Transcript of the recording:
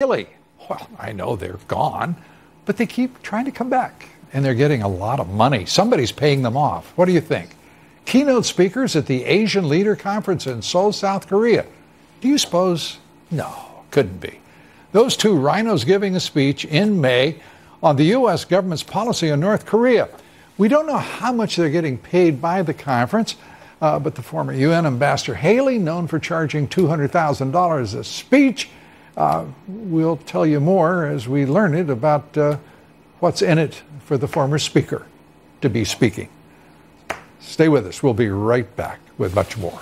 Really? Well, I know they're gone, but they keep trying to come back, and they're getting a lot of money. Somebody's paying them off. What do you think? Keynote speakers at the Asian Leader Conference in Seoul, South Korea. Do you suppose? No, couldn't be. Those two rhinos giving a speech in May on the U.S. government's policy on North Korea. We don't know how much they're getting paid by the conference, uh, but the former UN Ambassador Haley, known for charging $200,000 a speech, uh, we'll tell you more as we learn it about uh, what's in it for the former speaker to be speaking. Stay with us. We'll be right back with much more.